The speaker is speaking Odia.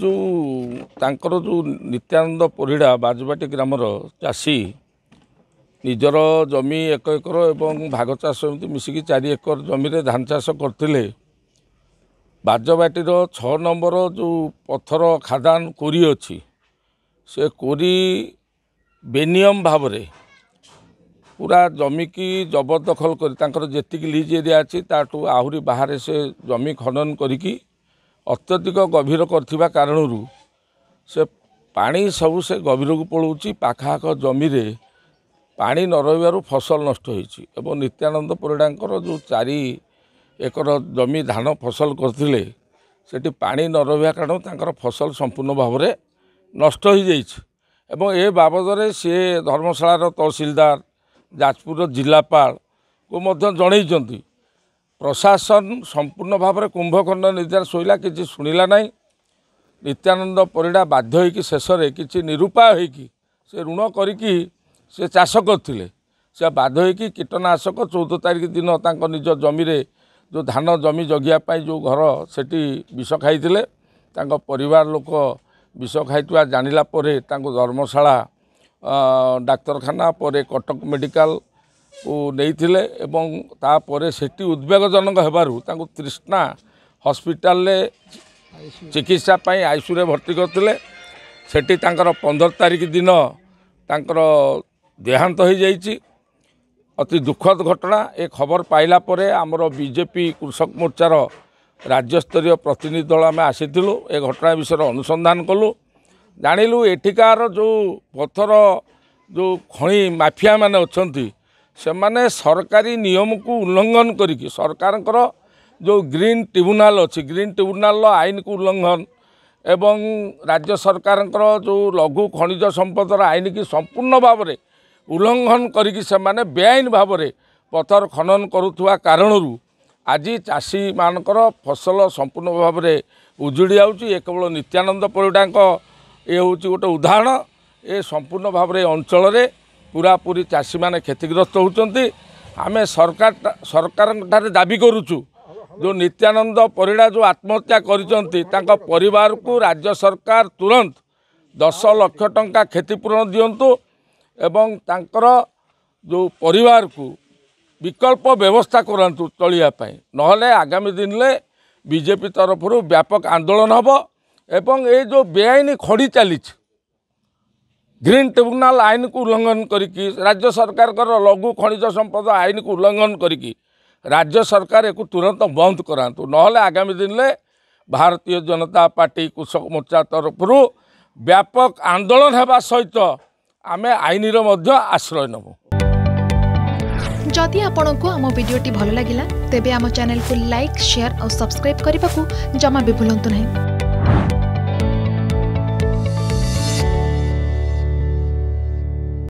ଯେଉଁ ତାଙ୍କର ଯେଉଁ ନିତ୍ୟାନନ୍ଦ ପରିଡ଼ା ବାଜବାଟି ଗ୍ରାମର ଚାଷୀ ନିଜର ଜମି ଏକ ଏକର ଏବଂ ଭାଗ ଚାଷ ଏମିତି ମିଶିକି ଚାରି ଏକର ଜମିରେ ଧାନ ଚାଷ କରିଥିଲେ ବାଜବାଟିର ଛଅ ନମ୍ବର ଯେଉଁ ପଥର ଖାଦାନ କୋରି ଅଛି ସେ କୋରି ବେନିୟମ ଭାବରେ ପୁରା ଜମିକି ଜବରଦଖଲ କରି ତାଙ୍କର ଯେତିକି ଲିଜ୍ ଏରିଆ ଅଛି ତାଠୁ ଆହୁରି ବାହାରେ ସେ ଜମି ଖନନ କରିକି ଅତ୍ୟଧିକ ଗଭୀର କରିଥିବା କାରଣରୁ ସେ ପାଣି ସବୁ ସେ ଗଭୀରକୁ ପଳାଉଛି ପାଖଆଖ ଜମିରେ ପାଣି ନ ରହିବାରୁ ଫସଲ ନଷ୍ଟ ହୋଇଛି ଏବଂ ନିତ୍ୟାନନ୍ଦ ପରିଡ଼ାଙ୍କର ଯେଉଁ ଚାରି ଏକର ଜମି ଧାନ ଫସଲ କରିଥିଲେ ସେଠି ପାଣି ନ ରହିବା କାରଣରୁ ତାଙ୍କର ଫସଲ ସମ୍ପୂର୍ଣ୍ଣ ଭାବରେ ନଷ୍ଟ ହୋଇଯାଇଛି ଏବଂ ଏ ବାବଦରେ ସିଏ ଧର୍ମଶାଳାର ତହସିଲଦାର ଯାଜପୁରର ଜିଲ୍ଲାପାଳଙ୍କୁ ମଧ୍ୟ ଜଣେଇଛନ୍ତି ପ୍ରଶାସନ ସମ୍ପୂର୍ଣ୍ଣ ଭାବରେ କୁମ୍ଭକର୍ଣ୍ଣ ନିଦ୍ରାରେ ଶୋଇଲା କିଛି ଶୁଣିଲା ନାହିଁ ନିତ୍ୟାନନ୍ଦ ପରିଡ଼ା ବାଧ୍ୟ ହୋଇକି ଶେଷରେ କିଛି ନିରୁପାୟ ହୋଇକି ସେ ଋଣ କରିକି ସେ ଚାଷ କରିଥିଲେ ସେ ବାଧ୍ୟ ହୋଇକି କୀଟନାଶକ ଚଉଦ ତାରିଖ ଦିନ ତାଙ୍କ ନିଜ ଜମିରେ ଯେଉଁ ଧାନ ଜମି ଜଗିବା ପାଇଁ ଯେଉଁ ଘର ସେଠି ବିଷ ଖାଇଥିଲେ ତାଙ୍କ ପରିବାର ଲୋକ ବିଷ ଖାଇଥିବା ଜାଣିଲା ପରେ ତାଙ୍କୁ ଧର୍ମଶାଳା ଡାକ୍ତରଖାନା ପରେ କଟକ ମେଡ଼ିକାଲ ନେଇଥିଲେ ଏବଂ ତାପରେ ସେଠି ଉଦ୍ବେଗଜନକ ହେବାରୁ ତାଙ୍କୁ ତୃଷ୍ଣା ହସ୍ପିଟାଲରେ ଚିକିତ୍ସା ପାଇଁ ଆଇସିୟୁରେ ଭର୍ତ୍ତି କରିଥିଲେ ସେଠି ତାଙ୍କର ପନ୍ଦର ତାରିଖ ଦିନ ତାଙ୍କର ଦେହାନ୍ତ ହୋଇଯାଇଛି ଅତି ଦୁଃଖଦ ଘଟଣା ଏ ଖବର ପାଇଲା ପରେ ଆମର ବିଜେପି କୃଷକ ମୋର୍ଚ୍ଚାର ରାଜ୍ୟସ୍ତରୀୟ ପ୍ରତିନିଧି ଦଳ ଆମେ ଆସିଥିଲୁ ଏ ଘଟଣା ବିଷୟରେ ଅନୁସନ୍ଧାନ କଲୁ ଜାଣିଲୁ ଏଠିକାର ଯେଉଁ ପଥର ଯେଉଁ ଖଣି ମାଫିଆମାନେ ଅଛନ୍ତି ସେମାନେ ସରକାରୀ ନିୟମକୁ ଉଲ୍ଲଙ୍ଘନ କରିକି ସରକାରଙ୍କର ଯେଉଁ ଗ୍ରୀନ୍ ଟ୍ରିବ୍ୟୁନାଲ୍ ଅଛି ଗ୍ରୀନ୍ ଟ୍ରିବ୍ୟୁନାଲ୍ର ଆଇନକୁ ଉଲ୍ଲଙ୍ଘନ ଏବଂ ରାଜ୍ୟ ସରକାରଙ୍କର ଯେଉଁ ଲଘୁ ଖଣିଜ ସମ୍ପଦର ଆଇନକୁ ସମ୍ପୂର୍ଣ୍ଣ ଭାବରେ ଉଲ୍ଲଙ୍ଘନ କରିକି ସେମାନେ ବେଆଇନ ଭାବରେ ପଥର ଖନନ କରୁଥିବା କାରଣରୁ ଆଜି ଚାଷୀମାନଙ୍କର ଫସଲ ସମ୍ପୂର୍ଣ୍ଣ ଭାବରେ ଉଜୁଡ଼ି ଯାଉଛି ଏ କେବଳ ନିତ୍ୟାନନ୍ଦ ପରିଡ଼ାଙ୍କ ଇଏ ହେଉଛି ଗୋଟେ ଉଦାହରଣ ଏ ସମ୍ପୂର୍ଣ୍ଣ ଭାବରେ ଅଞ୍ଚଳରେ ପୁରାପୁରି ଚାଷୀମାନେ କ୍ଷତିଗ୍ରସ୍ତ ହେଉଛନ୍ତି ଆମେ ସରକାର ସରକାରଙ୍କଠାରେ ଦାବି କରୁଛୁ ଯେଉଁ ନିତ୍ୟାନନ୍ଦ ପରିଡ଼ା ଯେଉଁ ଆତ୍ମହତ୍ୟା କରିଛନ୍ତି ତାଙ୍କ ପରିବାରକୁ ରାଜ୍ୟ ସରକାର ତୁରନ୍ତ ଦଶ ଲକ୍ଷ ଟଙ୍କା କ୍ଷତିପୂରଣ ଦିଅନ୍ତୁ ଏବଂ ତାଙ୍କର ଯେଉଁ ପରିବାରକୁ ବିକଳ୍ପ ବ୍ୟବସ୍ଥା କରନ୍ତୁ ଚଳିବା ପାଇଁ ନହେଲେ ଆଗାମୀ ଦିନରେ ବିଜେପି ତରଫରୁ ବ୍ୟାପକ ଆନ୍ଦୋଳନ ହେବ ଏବଂ ଏ ଯେଉଁ ବେଆଇନ ଖଡ଼ି ଚାଲିଛି গ্রিন ট্রিব্যুনাল আইনকু উল্লঙ্ঘন করিকি রাজ্য সরকারকর লঘু খনিজ সম্পদ আইনকু উল্লঙ্ঘন করিকি রাজ্য সরকার একু তুরন্ত বন্ধ করাতু নহলে আগামী দিনে ভারতীয় জনতা পার্টি কৃষক মোর্চা তরফর ব্যাপক আন্দোলন হওয়া সহিত আমি আইনর মধ্যে আশ্রয় নেবু যদি আপনার আম ভিডিওটি ভাল লাগিলা তেবে আম চ্যানেলকে লাইক শেয়ার ও সবসক্রাইব করা জমা বি ভুলতু না